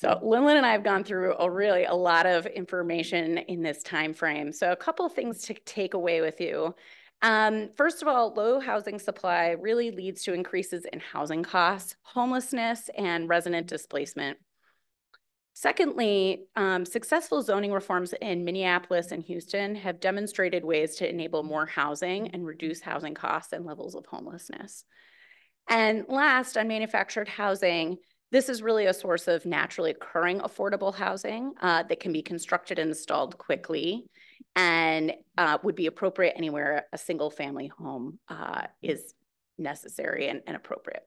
So Lindlin and I have gone through a really a lot of information in this time frame. So a couple things to take away with you. Um, first of all, low housing supply really leads to increases in housing costs, homelessness, and resident displacement. Secondly, um, successful zoning reforms in Minneapolis and Houston have demonstrated ways to enable more housing and reduce housing costs and levels of homelessness. And last, on manufactured housing, this is really a source of naturally occurring affordable housing uh, that can be constructed and installed quickly and uh, would be appropriate anywhere a single family home uh, is necessary and, and appropriate.